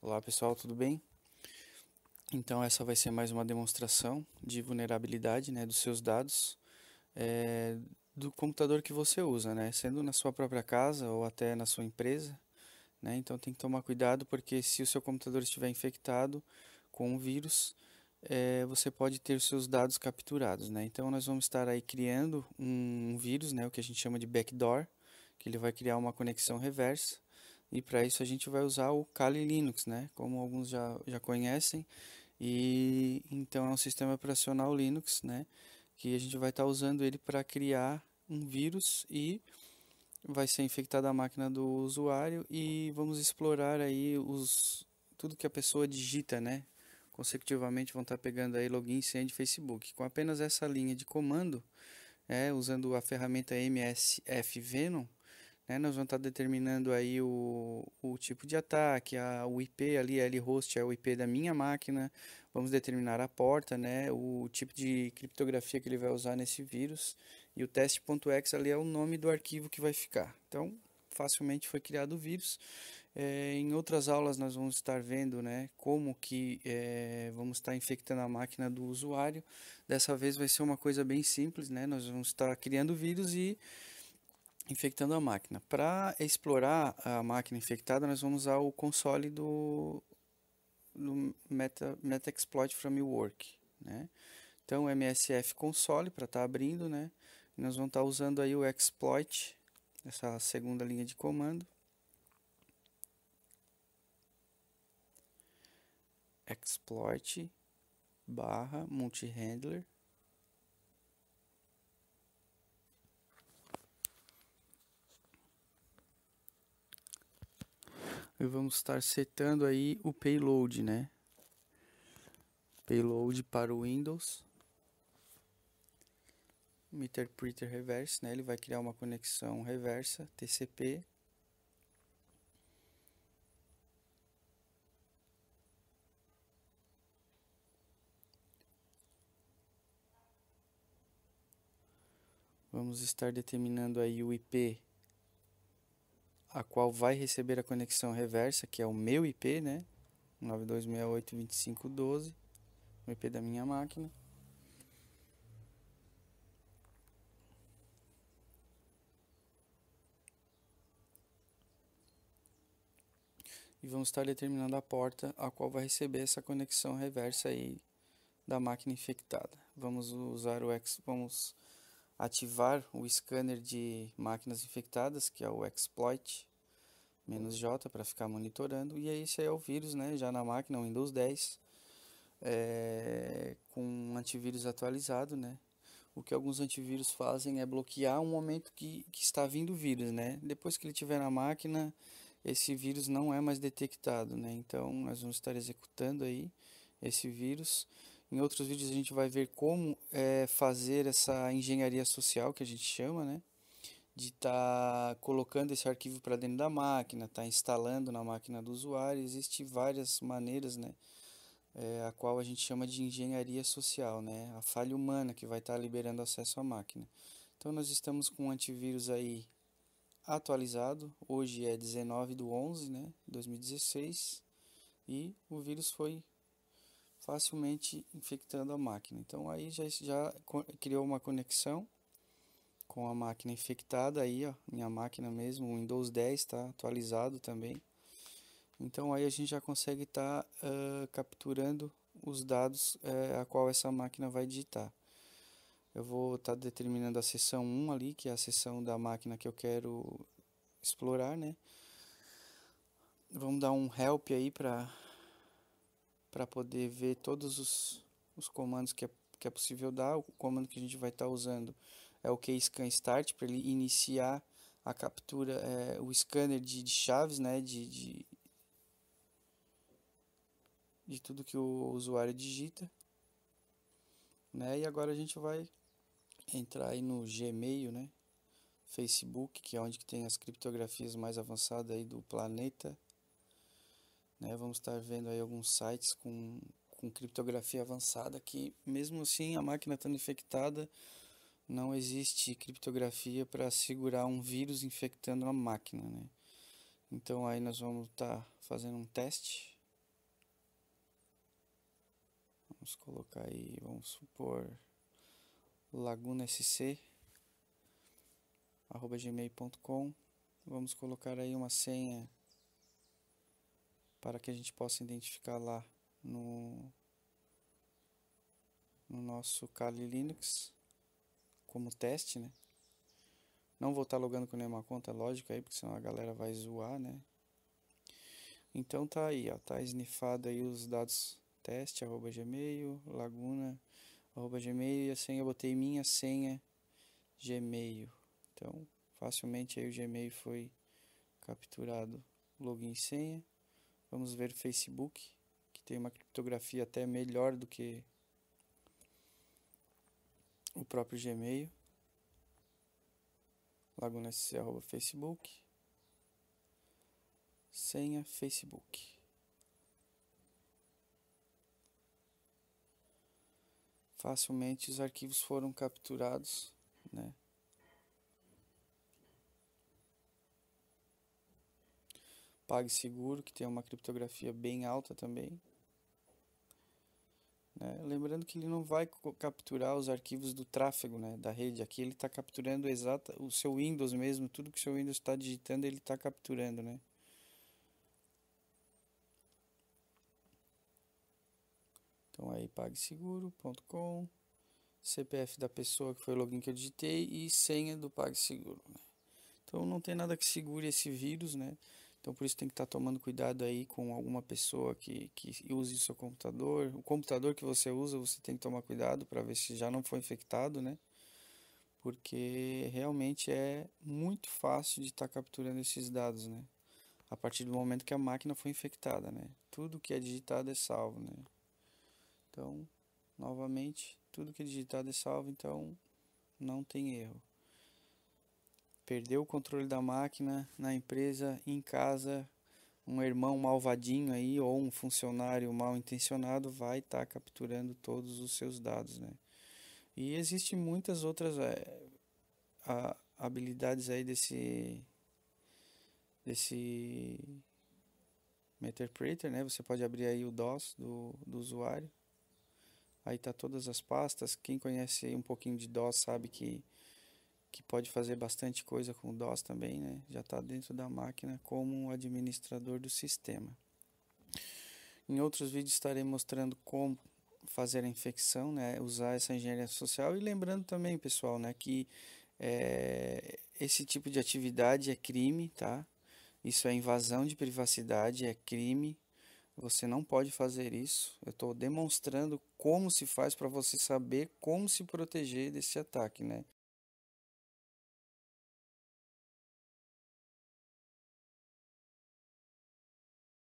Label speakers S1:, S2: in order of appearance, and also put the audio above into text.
S1: Olá pessoal, tudo bem? Então essa vai ser mais uma demonstração de vulnerabilidade né, dos seus dados é, do computador que você usa, né? Sendo na sua própria casa ou até na sua empresa, né? Então tem que tomar cuidado porque se o seu computador estiver infectado com um vírus, é, você pode ter seus dados capturados, né? Então nós vamos estar aí criando um vírus, né? O que a gente chama de backdoor, que ele vai criar uma conexão reversa e para isso a gente vai usar o Kali Linux, né? Como alguns já, já conhecem. E então é um sistema operacional Linux, né? Que a gente vai estar tá usando ele para criar um vírus e vai ser infectada a máquina do usuário e vamos explorar aí os tudo que a pessoa digita, né? Consecutivamente vão estar tá pegando aí login, senha de Facebook. Com apenas essa linha de comando, é, usando a ferramenta MSF Venom, né? Nós vamos estar tá determinando aí o, o tipo de ataque, a, o IP ali, a host é o IP da minha máquina, vamos determinar a porta, né? o tipo de criptografia que ele vai usar nesse vírus, e o teste.exe ali é o nome do arquivo que vai ficar. Então, facilmente foi criado o vírus. É, em outras aulas nós vamos estar vendo né, como que é, vamos estar infectando a máquina do usuário. Dessa vez vai ser uma coisa bem simples, né? Nós vamos estar criando o vírus e infectando a máquina. Para explorar a máquina infectada, nós vamos usar o console do, do meta, metaexploit from work, né? Então, MSF console para estar tá abrindo, né? nós vamos estar tá usando aí o exploit, essa segunda linha de comando. exploit barra handler e vamos estar setando aí o payload, né? Payload para o Windows. Meter Printer Reverse, né? Ele vai criar uma conexão reversa, TCP. Vamos estar determinando aí o IP a qual vai receber a conexão reversa, que é o meu IP, né? 92682512, o IP da minha máquina. E vamos estar determinando a porta a qual vai receber essa conexão reversa aí da máquina infectada. Vamos usar o X, vamos ativar o scanner de máquinas infectadas, que é o exploit menos J para ficar monitorando. E aí esse é o vírus, né? Já na máquina, o Windows 10, é, com um antivírus atualizado, né? O que alguns antivírus fazem é bloquear o momento que, que está vindo o vírus, né? Depois que ele estiver na máquina, esse vírus não é mais detectado, né? Então, nós vamos estar executando aí esse vírus. Em outros vídeos a gente vai ver como é, fazer essa engenharia social que a gente chama, né? de estar tá colocando esse arquivo para dentro da máquina, estar tá instalando na máquina do usuário, existem várias maneiras, né? É, a qual a gente chama de engenharia social, né? A falha humana que vai estar tá liberando acesso à máquina. Então nós estamos com um antivírus aí atualizado, hoje é 19 do 11, né? 2016, e o vírus foi facilmente infectando a máquina. Então aí já, já criou uma conexão com a máquina infectada aí, ó, minha máquina mesmo, o Windows 10 está atualizado também. Então aí a gente já consegue estar tá, uh, capturando os dados uh, a qual essa máquina vai digitar. Eu vou estar tá determinando a seção 1 ali, que é a seção da máquina que eu quero explorar, né? Vamos dar um help aí para para poder ver todos os, os comandos que é, que é possível dar, o comando que a gente vai estar tá usando é o scan Start para ele iniciar a captura, é, o scanner de, de chaves, né, de, de, de tudo que o usuário digita. Né? E agora a gente vai entrar aí no Gmail, né? Facebook, que é onde que tem as criptografias mais avançadas aí do planeta. Né? Vamos estar tá vendo aí alguns sites com, com criptografia avançada que, mesmo assim, a máquina estando infectada, não existe criptografia para segurar um vírus infectando uma máquina, né? Então aí nós vamos estar tá fazendo um teste. Vamos colocar aí, vamos supor laguna sc arroba gmail.com vamos colocar aí uma senha para que a gente possa identificar lá no, no nosso Kali Linux como teste, né? Não vou estar tá logando com nenhuma conta, é lógico aí, porque senão a galera vai zoar, né? Então tá aí, ó, tá snifado aí os dados teste, arroba gmail, laguna, arroba gmail e a senha, eu botei minha senha gmail. Então, facilmente aí o gmail foi capturado, login e senha. Vamos ver Facebook, que tem uma criptografia até melhor do que o próprio Gmail, lagunasc.facebook, senha Facebook. Facilmente os arquivos foram capturados, né? PagSeguro, que tem uma criptografia bem alta também. Né? Lembrando que ele não vai capturar os arquivos do tráfego né, da rede. Aqui ele está capturando exata, o seu Windows mesmo, tudo que o seu Windows está digitando, ele está capturando. Né? Então aí PagSeguro.com, CPF da pessoa que foi o login que eu digitei e senha do PagSeguro. Né? Então não tem nada que segure esse vírus, né? Então, por isso tem que estar tá tomando cuidado aí com alguma pessoa que, que use o seu computador. O computador que você usa, você tem que tomar cuidado para ver se já não foi infectado, né? Porque realmente é muito fácil de estar tá capturando esses dados, né? A partir do momento que a máquina foi infectada, né? Tudo que é digitado é salvo, né? Então, novamente, tudo que é digitado é salvo, então não tem erro perdeu o controle da máquina na empresa, em casa, um irmão malvadinho aí ou um funcionário mal intencionado vai estar tá capturando todos os seus dados, né? E existe muitas outras é, a, habilidades aí desse desse interpreter, né? Você pode abrir aí o DOS do, do usuário. Aí tá todas as pastas. Quem conhece um pouquinho de DOS sabe que que pode fazer bastante coisa com DOS também, né? já está dentro da máquina como administrador do sistema. Em outros vídeos estarei mostrando como fazer a infecção, né? usar essa engenharia social e lembrando também, pessoal, né? que é, esse tipo de atividade é crime, tá? Isso é invasão de privacidade, é crime. Você não pode fazer isso. Eu estou demonstrando como se faz para você saber como se proteger desse ataque, né?